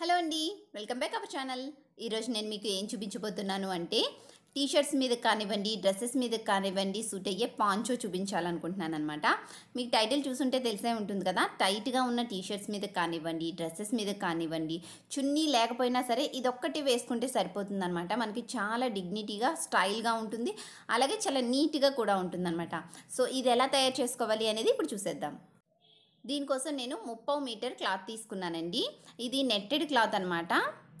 hello అండి welcome back our channel ఈరోజు నేను మీకు ఏం చూపించబోతున్నాను అంటే టీషర్ట్స్ మీద కానివ్వండి డ్రెస్సెస్ మీద కానివ్వండి సూట్ అయ్యే పాంచో చూపించాలనుకుంటున్నాను అనమాట మీకు టైటిల్ చూసుంటే తెలిసే ఉంటుంది కదా టైట్గా ఉన్న టీషర్ట్స్ మీద కానివ్వండి డ్రెస్సెస్ మీద కానివ్వండి చున్నీ లేకపోయినా సరే ఇదొక్కటి వేసుకుంటే సరిపోతుందనమాట మనకి చాలా డిగ్నిటీగా స్టైల్గా ఉంటుంది అలాగే చాలా నీట్గా కూడా ఉంటుందన్నమాట సో ఇది ఎలా తయారు చేసుకోవాలి అనేది ఇప్పుడు చూసేద్దాం దీనికోసం నేను ముప్పై మీటర్ క్లాత్ తీసుకున్నానండి ఇది నెట్టెడ్ క్లాత్ అనమాట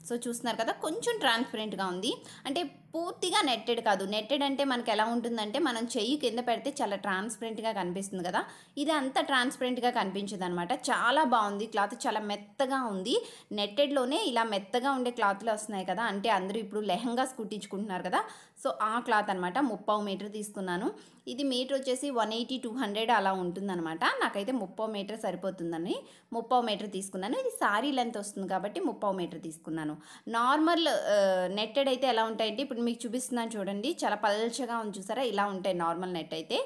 సో చూస్తున్నారు కదా కొంచెం ట్రాన్స్పరెంట్గా ఉంది అంటే పూర్తిగా నెట్టెడ్ కాదు నెట్టెడ్ అంటే మనకి ఎలా ఉంటుందంటే మనం చెయ్యి కింద పెడితే చాలా ట్రాన్స్పరెంట్గా కనిపిస్తుంది కదా ఇది అంత ట్రాన్స్పరెంట్గా కనిపించదు అనమాట చాలా బాగుంది క్లాత్ చాలా మెత్తగా ఉంది నెట్టెడ్లోనే ఇలా మెత్తగా ఉండే క్లాత్లు వస్తున్నాయి కదా అంటే అందరూ ఇప్పుడు లెహంగాస్ కుట్టించుకుంటున్నారు కదా సో ఆ క్లాత్ అనమాట ముప్పావు మీటర్ తీసుకున్నాను ఇది మీటర్ వచ్చేసి వన్ ఎయిటీ టూ హండ్రెడ్ అలా ఉంటుందన్నమాట నాకైతే ముప్పై మీటర్ సరిపోతుందని ముప్పావు మీటర్ తీసుకున్నాను ఇది సారీ లెంత్ వస్తుంది కాబట్టి ముప్పావు మీటర్ తీసుకున్నాను నార్మల్ నెట్టెడ్ అయితే ఎలా ఉంటాయంటే ఇప్పుడు ఇప్పుడు మీకు చూపిస్తున్నాను చూడండి చాలా పల్చగా ఉంది చూసారా ఇలా ఉంటాయి నార్మల్ నెట్ అయితే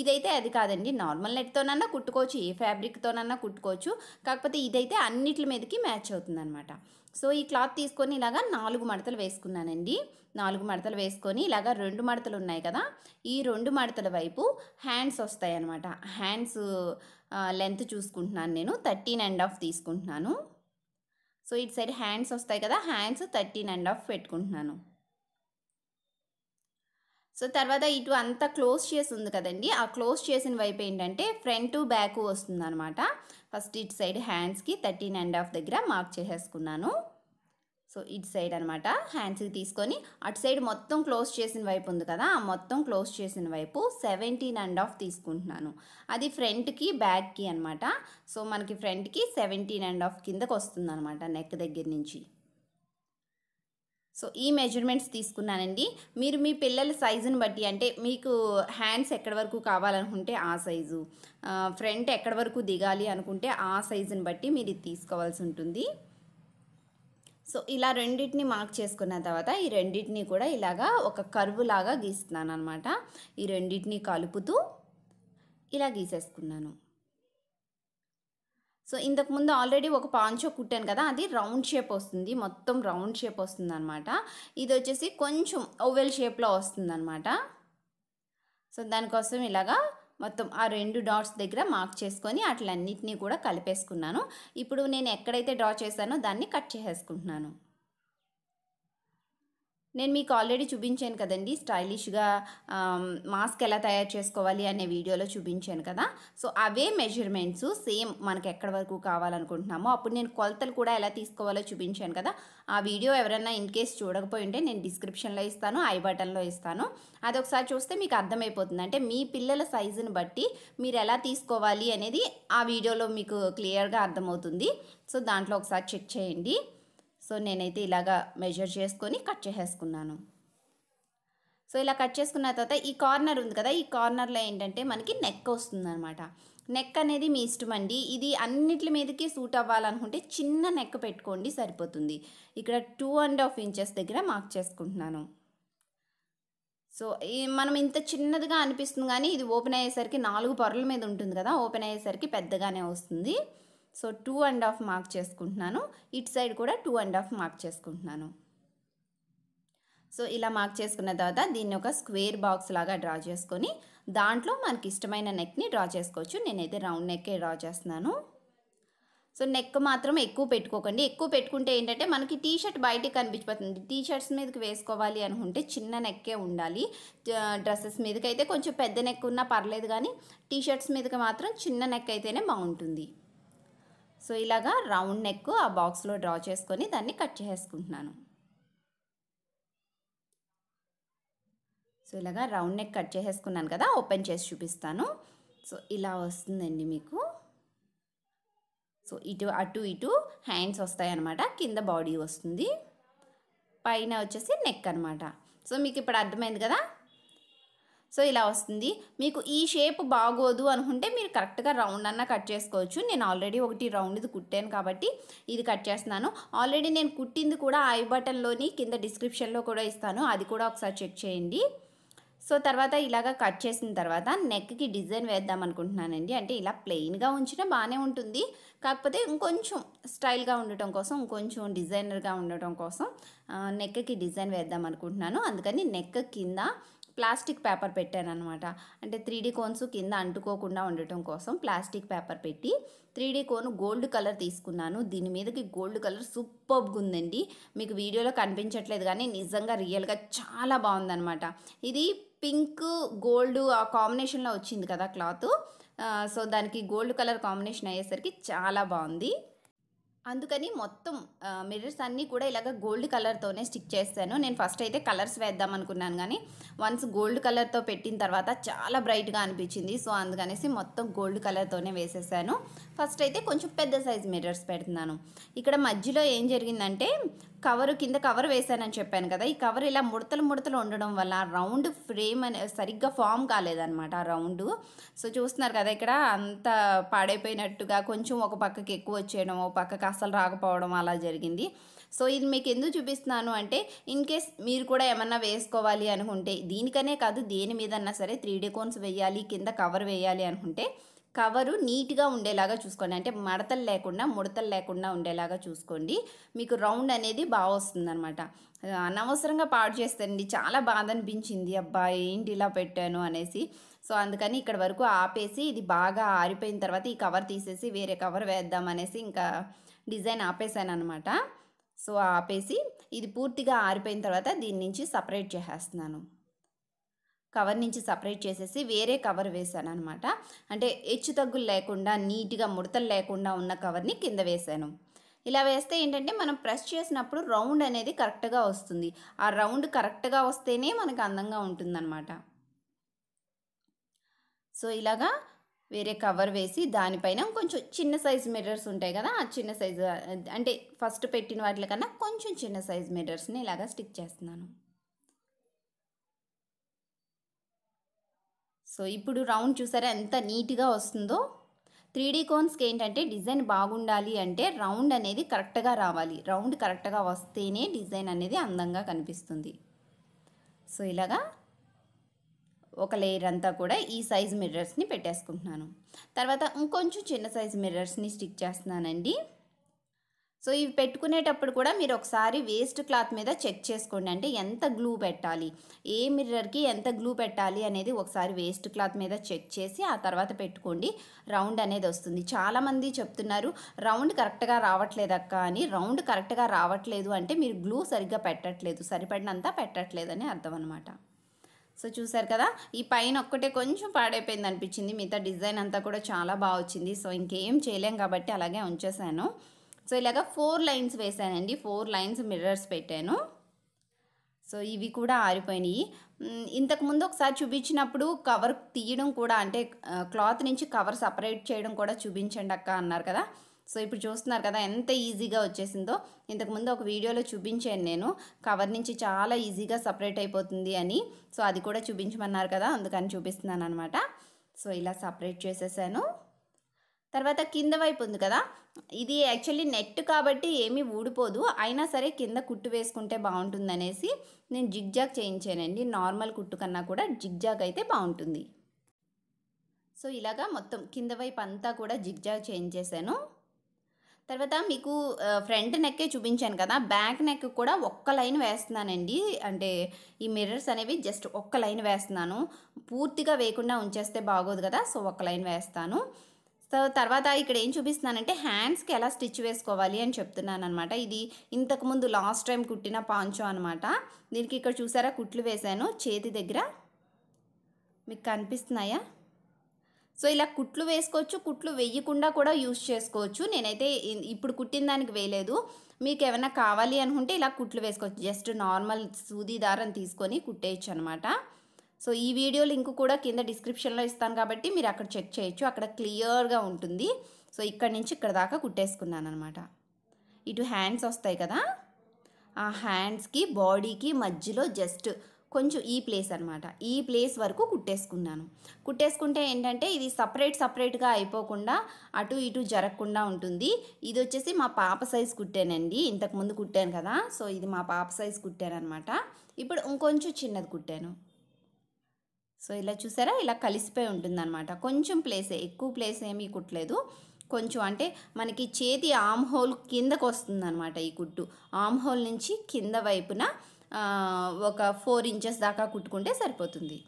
ఇదైతే అది కాదండి నార్మల్ నెట్తోనన్నా కుట్టుకోవచ్చు ఏ ఫ్యాబ్రిక్తోనన్నా కుట్టుకోవచ్చు కాకపోతే ఇదైతే అన్నిటి మీదకి మ్యాచ్ అవుతుంది అనమాట సో ఈ క్లాత్ తీసుకొని ఇలాగా నాలుగు మడతలు వేసుకున్నానండి నాలుగు మడతలు వేసుకొని ఇలాగా రెండు మడతలు ఉన్నాయి కదా ఈ రెండు మడతల వైపు హ్యాండ్స్ వస్తాయి అనమాట హ్యాండ్స్ లెంత్ చూసుకుంటున్నాను నేను థర్టీన్ అండ్ హాఫ్ తీసుకుంటున్నాను సో ఇటు సైడ్ హ్యాండ్స్ వస్తాయి కదా హ్యాండ్స్ థర్టీన్ అండ్ హాఫ్ పెట్టుకుంటున్నాను సో తర్వాత ఇటు అంతా క్లోజ్ చేసి ఉంది కదండి ఆ క్లోజ్ చేసిన వైపు ఏంటంటే ఫ్రంట్ బ్యాక్ వస్తుంది అనమాట ఫస్ట్ ఇటు సైడ్ హ్యాండ్స్కి థర్టీన్ అండ్ హాఫ్ దగ్గర మార్క్ చేసేసుకున్నాను సో ఇటు సైడ్ అనమాట హ్యాండ్స్కి తీసుకొని అటు సైడ్ మొత్తం క్లోజ్ చేసిన వైపు ఉంది కదా ఆ మొత్తం క్లోజ్ చేసిన వైపు సెవెంటీన్ అండ్ హాఫ్ తీసుకుంటున్నాను అది ఫ్రంట్కి బ్యాక్కి అనమాట సో మనకి ఫ్రంట్కి సెవెంటీన్ అండ్ హాఫ్ కిందకు వస్తుంది అనమాట నెక్ దగ్గర నుంచి సో ఈ మెజర్మెంట్స్ తీసుకున్నానండి మీరు మీ పిల్లల సైజుని బట్టి అంటే మీకు హ్యాండ్స్ ఎక్కడి వరకు కావాలనుకుంటే ఆ సైజు ఫ్రంట్ ఎక్కడి వరకు దిగాలి అనుకుంటే ఆ సైజుని బట్టి మీరు ఇది తీసుకోవాల్సి ఉంటుంది సో ఇలా రెండింటిని మార్క్ చేసుకున్న తర్వాత ఈ రెండింటినీ కూడా ఇలాగా ఒక కరువు లాగా గీస్తున్నాను అనమాట ఈ రెండింటినీ కలుపుతూ ఇలా గీసేసుకున్నాను సో ఇంతకుముందు ఆల్రెడీ ఒక పాంచో కుట్టాను కదా అది రౌండ్ షేప్ వస్తుంది మొత్తం రౌండ్ షేప్ వస్తుంది అనమాట ఇది వచ్చేసి కొంచెం ఓవెల్ షేప్లో వస్తుంది అనమాట సో దానికోసం ఇలాగా మొత్తం ఆ రెండు డాట్స్ దగ్గర మార్క్ చేసుకొని అట్లన్నిటినీ కూడా కలిపేసుకున్నాను ఇప్పుడు నేను ఎక్కడైతే డ్రా చేశానో దాన్ని కట్ చేసేసుకుంటున్నాను నేను మీకు ఆల్రెడీ చూపించాను కదండి స్టైలిష్గా మాస్క్ ఎలా తయారు చేసుకోవాలి అనే వీడియోలో చూపించాను కదా సో అవే మెజర్మెంట్స్ సేమ్ మనకు ఎక్కడి వరకు కావాలనుకుంటున్నామో అప్పుడు నేను కొలతలు కూడా ఎలా తీసుకోవాలో చూపించాను కదా ఆ వీడియో ఎవరైనా ఇన్ కేస్ చూడకపోయి ఉంటే నేను డిస్క్రిప్షన్లో ఇస్తాను ఐ బటన్లో ఇస్తాను అది ఒకసారి చూస్తే మీకు అర్థమైపోతుంది అంటే మీ పిల్లల సైజుని బట్టి మీరు ఎలా తీసుకోవాలి అనేది ఆ వీడియోలో మీకు క్లియర్గా అర్థమవుతుంది సో దాంట్లో ఒకసారి చెక్ చేయండి సో నేనైతే ఇలాగా మెజర్ చేసుకొని కట్ చేసేసుకున్నాను సో ఇలా కట్ చేసుకున్న తర్వాత ఈ కార్నర్ ఉంది కదా ఈ కార్నర్లో ఏంటంటే మనకి నెక్ వస్తుందన్నమాట నెక్ అనేది మీ ఇష్టం అండి ఇది అన్నిటి మీదకి సూట్ అవ్వాలనుకుంటే చిన్న నెక్ పెట్టుకోండి సరిపోతుంది ఇక్కడ టూ అండ్ హాఫ్ ఇంచెస్ దగ్గర మార్క్ చేసుకుంటున్నాను సో ఈ మనం ఇంత చిన్నదిగా అనిపిస్తుంది కానీ ఇది ఓపెన్ అయ్యేసరికి నాలుగు పొరల మీద ఉంటుంది కదా ఓపెన్ అయ్యేసరికి పెద్దగానే వస్తుంది so two and half mark చేసుకుంటున్నాను ఇటు సైడ్ కూడా టూ అండ్ హాఫ్ మార్క్ చేసుకుంటున్నాను సో ఇలా మార్క్ చేసుకున్న తర్వాత దీన్ని ఒక స్క్వేర్ బాక్స్ లాగా డ్రా చేసుకొని దాంట్లో మనకి ఇష్టమైన నెక్ని డ్రా చేసుకోవచ్చు నేనైతే రౌండ్ నెక్కే డ్రా చేస్తున్నాను సో నెక్ మాత్రం ఎక్కువ పెట్టుకోకండి ఎక్కువ పెట్టుకుంటే ఏంటంటే మనకి టీ షర్ట్ బయటికి కనిపించిపోతుంది టీ షర్ట్స్ మీదకి వేసుకోవాలి అనుకుంటే చిన్న నెక్కే ఉండాలి డ్రెస్సెస్ మీదకి అయితే కొంచెం పెద్ద నెక్ ఉన్నా పర్లేదు కానీ టీ షర్ట్స్ మీదకి మాత్రం చిన్న నెక్ అయితేనే బాగుంటుంది సో ఇలాగా రౌండ్ నెక్ ఆ బాక్స్లో డ్రా చేసుకొని దాన్ని కట్ చేసుకుంటున్నాను సో ఇలాగా రౌండ్ నెక్ కట్ చేసేసుకున్నాను కదా ఓపెన్ చేసి చూపిస్తాను సో ఇలా వస్తుందండి మీకు సో ఇటు అటు ఇటు హ్యాండ్స్ వస్తాయి అనమాట కింద బాడీ వస్తుంది పైన వచ్చేసి నెక్ అనమాట సో మీకు ఇప్పుడు అర్థమైంది కదా సో ఇలా వస్తుంది మీకు ఈ షేప్ బాగోదు అనుకుంటే మీరు కరెక్ట్గా రౌండ్ అన్న కట్ చేసుకోవచ్చు నేను ఆల్రెడీ ఒకటి రౌండ్ ఇది కుట్టాను కాబట్టి ఇది కట్ చేస్తున్నాను ఆల్రెడీ నేను కుట్టింది కూడా ఐ బటన్లోని కింద డిస్క్రిప్షన్లో కూడా ఇస్తాను అది కూడా ఒకసారి చెక్ చేయండి సో తర్వాత ఇలాగ కట్ చేసిన తర్వాత నెక్కి డిజైన్ వేద్దాం అనుకుంటున్నానండి అంటే ఇలా ప్లెయిన్గా ఉంచినా బాగానే ఉంటుంది కాకపోతే ఇంకొంచెం స్టైల్గా ఉండటం కోసం ఇంకొంచెం డిజైనర్గా ఉండటం కోసం నెక్కి డిజైన్ వేద్దాం అనుకుంటున్నాను అందుకని నెక్ కింద ప్లాస్టిక్ పేపర్ పెట్టాను అనమాట అంటే త్రీ డీ కోన్స్ కింద అంటుకోకుండా ఉండటం కోసం ప్లాస్టిక్ పేపర్ పెట్టి three D cone gold colour తీసుకున్నాను దీని మీదకి గోల్డ్ కలర్ సూపర్గా ఉందండి మీకు వీడియోలో కనిపించట్లేదు కానీ నిజంగా రియల్గా చాలా బాగుందనమాట ఇది పింక్ గోల్డ్ ఆ కాంబినేషన్లో వచ్చింది కదా క్లాత్ సో దానికి గోల్డ్ కలర్ కాంబినేషన్ అయ్యేసరికి చాలా బాగుంది అందుకని మొత్తం మిర్రర్స్ అన్నీ కూడా ఇలాగ గోల్డ్ కలర్తోనే స్టిక్ చేస్తాను నేను ఫస్ట్ అయితే కలర్స్ వేద్దాం అనుకున్నాను కానీ వన్స్ గోల్డ్ కలర్తో పెట్టిన తర్వాత చాలా బ్రైట్గా అనిపించింది సో అందుకనేసి మొత్తం గోల్డ్ కలర్తోనే వేసేసాను ఫస్ట్ అయితే కొంచెం పెద్ద సైజ్ మిర్రర్స్ పెడుతున్నాను ఇక్కడ మధ్యలో ఏం జరిగిందంటే కవరు కింద కవర్ వేశానని చెప్పాను కదా ఈ కవర్ ఇలా ముడతలు ముడతలు ఉండడం వల్ల రౌండ్ ఫ్రేమ్ అనే సరిగ్గా ఫామ్ కాలేదనమాట ఆ రౌండ్ సో చూస్తున్నారు కదా ఇక్కడ అంత పాడైపోయినట్టుగా కొంచెం ఒక పక్కకి ఎక్కువ వచ్చేయడం ఒక పక్కకి అసలు రాకపోవడం అలా జరిగింది సో ఇది మీకు ఎందుకు చూపిస్తున్నాను అంటే ఇన్ కేస్ మీరు కూడా ఏమన్నా వేసుకోవాలి అనుకుంటే దీనికనే కాదు దేని మీదన్నా సరే త్రీ డే కోన్స్ వేయాలి కింద కవర్ వేయాలి అనుకుంటే కవరు నీట్గా ఉండేలాగా చూసుకోండి అంటే మడతలు లేకుండా ముడతలు లేకుండా ఉండేలాగా చూసుకోండి మీకు రౌండ్ అనేది బాగా అనమాట అనవసరంగా పాడు చేస్తానండి చాలా బాధ అనిపించింది అబ్బా ఏంటి ఇలా పెట్టాను అనేసి సో అందుకని ఇక్కడ వరకు ఆపేసి ఇది బాగా ఆరిపోయిన తర్వాత ఈ కవర్ తీసేసి వేరే కవర్ వేద్దాం అనేసి ఇంకా డిజైన్ ఆపేసాను అనమాట సో ఆపేసి ఇది పూర్తిగా ఆరిపోయిన తర్వాత దీని నుంచి సపరేట్ చేసేస్తున్నాను కవర్ నుంచి సపరేట్ చేసేసి వేరే కవర్ వేశాను అనమాట అంటే హెచ్చు తగ్గులు లేకుండా నీట్గా ముడతలు లేకుండా ఉన్న కవర్ని కింద వేశాను ఇలా వేస్తే ఏంటంటే మనం ప్రెస్ చేసినప్పుడు రౌండ్ అనేది కరెక్ట్గా వస్తుంది ఆ రౌండ్ కరెక్ట్గా వస్తేనే మనకు అందంగా ఉంటుందన్నమాట సో ఇలాగా వేరే కవర్ వేసి దానిపైన కొంచెం చిన్న సైజు మిర్రర్స్ ఉంటాయి కదా ఆ చిన్న సైజు అంటే ఫస్ట్ పెట్టిన వాటికన్నా కొంచెం చిన్న సైజు మిర్రర్స్ని ఇలాగా స్టిక్ చేస్తున్నాను సో ఇప్పుడు రౌండ్ చూసారా ఎంత నీట్గా వస్తుందో త్రీ డీ కోన్స్కి ఏంటంటే డిజైన్ బాగుండాలి అంటే రౌండ్ అనేది కరెక్ట్గా రావాలి రౌండ్ కరెక్ట్గా వస్తేనే డిజైన్ అనేది అందంగా కనిపిస్తుంది సో ఇలాగా ఒక లేయర్ అంతా కూడా ఈ సైజ్ మిర్రర్స్ని పెట్టేసుకుంటున్నాను తర్వాత ఇంకొంచెం చిన్న సైజ్ మిర్రర్స్ని స్టిక్ చేస్తున్నానండి సో ఇవి పెట్టుకునేటప్పుడు కూడా మీరు ఒకసారి వేస్ట్ క్లాత్ మీద చెక్ చేసుకోండి అంటే ఎంత గ్లూ పెట్టాలి ఏ మిర్రర్కి ఎంత గ్లూ పెట్టాలి అనేది ఒకసారి వేస్ట్ క్లాత్ మీద చెక్ చేసి ఆ తర్వాత పెట్టుకోండి రౌండ్ అనేది వస్తుంది చాలామంది చెప్తున్నారు రౌండ్ కరెక్ట్గా రావట్లేదు అక్క అని రౌండ్ కరెక్ట్గా రావట్లేదు అంటే మీరు గ్లూ సరిగ్గా పెట్టట్లేదు సరిపడినంత పెట్టట్లేదని అర్థం అనమాట సో చూసారు కదా ఈ పైన ఒక్కటే కొంచెం పాడైపోయింది అనిపించింది మిగతా డిజైన్ అంతా కూడా చాలా బాగా వచ్చింది సో ఇంకేం చేయలేం కాబట్టి అలాగే ఉంచేసాను సో ఇలాగ ఫోర్ లైన్స్ వేసానండి ఫోర్ లైన్స్ మిర్రర్స్ పెట్టాను సో ఇవి కూడా ఆరిపోయినాయి ఇంతకుముందు ఒకసారి చూపించినప్పుడు కవర్ తీయడం కూడా అంటే క్లాత్ నుంచి కవర్ సపరేట్ చేయడం కూడా చూపించండి అక్క అన్నారు కదా సో ఇప్పుడు చూస్తున్నారు కదా ఎంత ఈజీగా వచ్చేసిందో ఇంతకుముందు ఒక వీడియోలో చూపించాను నేను కవర్ నుంచి చాలా ఈజీగా సపరేట్ అయిపోతుంది అని సో అది కూడా చూపించమన్నారు కదా అందుకని చూపిస్తున్నాను అనమాట సో ఇలా సపరేట్ చేసేసాను తర్వాత కింద వైపు ఉంది కదా ఇది యాక్చువల్లీ నెట్ కాబట్టి ఏమీ ఊడిపోదు అయినా సరే కింద కుట్టు వేసుకుంటే బాగుంటుంది అనేసి నేను జిగ్జాగ్ చేయించానండి నార్మల్ కుట్టు కన్నా కూడా జిగ్జాగ్ అయితే బాగుంటుంది సో ఇలాగా మొత్తం కింద వైపు అంతా కూడా జిగ్జాగ్ చేయించేసాను తర్వాత మీకు ఫ్రంట్ నెక్కే చూపించాను కదా బ్యాక్ నెక్ కూడా ఒక్క లైన్ వేస్తున్నానండి అంటే ఈ మిర్రర్స్ అనేవి జస్ట్ ఒక్క లైన్ వేస్తున్నాను పూర్తిగా వేయకుండా ఉంచేస్తే బాగోదు కదా సో ఒక్క లైన్ వేస్తాను సో తర్వాత ఇక్కడ ఏం చూపిస్తున్నానంటే హ్యాండ్స్కి ఎలా స్టిచ్ వేసుకోవాలి అని చెప్తున్నాను అనమాట ఇది ఇంతకుముందు లాస్ట్ టైం కుట్టిన పాంచో అనమాట దీనికి ఇక్కడ చూసారా కుట్లు వేశాను చేతి దగ్గర మీకు కనిపిస్తున్నాయా సో ఇలా కుట్లు వేసుకోవచ్చు కుట్లు వేయకుండా కూడా యూస్ చేసుకోవచ్చు నేనైతే ఇప్పుడు కుట్టిన దానికి వేయలేదు మీకు ఏమైనా కావాలి అనుకుంటే ఇలా కుట్లు వేసుకోవచ్చు జస్ట్ నార్మల్ సూది దారం తీసుకొని కుట్టేయచ్చు అనమాట సో ఈ వీడియో లింక్ కూడా కింద డిస్క్రిప్షన్లో ఇస్తాను కాబట్టి మీరు అక్కడ చెక్ చేయొచ్చు అక్కడ క్లియర్గా ఉంటుంది సో ఇక్కడ నుంచి ఇక్కడ దాకా కుట్టేసుకున్నాను అనమాట ఇటు హ్యాండ్స్ వస్తాయి కదా ఆ హ్యాండ్స్కి బాడీకి మధ్యలో జస్ట్ కొంచెం ఈ ప్లేస్ అనమాట ఈ ప్లేస్ వరకు కుట్టేసుకున్నాను కుట్టేసుకుంటే ఏంటంటే ఇది సపరేట్ సపరేట్గా అయిపోకుండా అటు ఇటు జరగకుండా ఉంటుంది ఇది వచ్చేసి మా పాప సైజ్ కుట్టానండి ఇంతకుముందు కుట్టాను కదా సో ఇది మా పాప సైజ్ కుట్టాను అనమాట ఇప్పుడు ఇంకొంచెం చిన్నది కుట్టాను సో ఇలా చూసారా ఇలా కలిసిపోయి అనమాట కొంచెం ప్లేసే ఎక్కువ ప్లేస్ ఏమీ కుట్టలేదు కొంచెం అంటే మనకి చేతి ఆమ్ హోల్ కిందకు అనమాట ఈ కుట్టు ఆమ్ హోల్ నుంచి కింద వైపున ఒక ఫోర్ ఇంచెస్ దాకా కుట్టుకుంటే సరిపోతుంది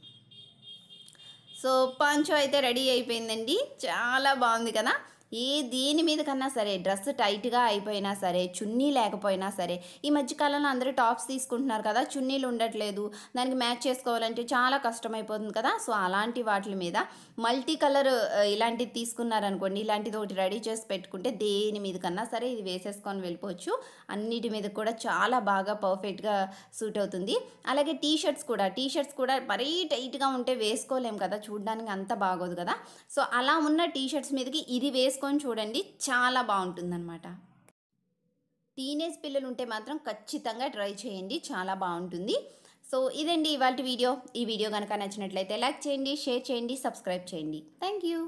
సో పంచో అయితే రెడీ అయిపోయిందండి చాలా బాగుంది కదా ఈ దీని మీద కన్నా సరే డ్రెస్ టైట్గా అయిపోయినా సరే చున్నీ లేకపోయినా సరే ఈ మధ్యకాలంలో అందరూ టాప్స్ తీసుకుంటున్నారు కదా చున్నీలు ఉండట్లేదు దానికి మ్యాచ్ చేసుకోవాలంటే చాలా కష్టమైపోతుంది కదా సో అలాంటి వాటి మీద మల్టీ కలర్ ఇలాంటిది తీసుకున్నారనుకోండి ఇలాంటిది ఒకటి రెడీ చేసి పెట్టుకుంటే దేని మీద కన్నా సరే ఇది వేసేసుకొని వెళ్ళిపోవచ్చు అన్నిటి మీద కూడా చాలా బాగా పర్ఫెక్ట్గా సూట్ అవుతుంది అలాగే టీషర్ట్స్ కూడా టీ షర్ట్స్ కూడా మరీ టైట్గా ఉంటే వేసుకోలేము కదా చూడడానికి అంత బాగోదు కదా సో అలా ఉన్న టీ షర్ట్స్ మీదకి ఇది వేసుకో చేసుకొని చూడండి చాలా బాగుంటుందన్నమాట టీనేజ్ పిల్లలు ఉంటే మాత్రం ఖచ్చితంగా ట్రై చేయండి చాలా బాగుంటుంది సో ఇదండి ఇవాళ వీడియో ఈ వీడియో కనుక నచ్చినట్లయితే లైక్ చేయండి షేర్ చేయండి సబ్స్క్రైబ్ చేయండి థ్యాంక్ యూ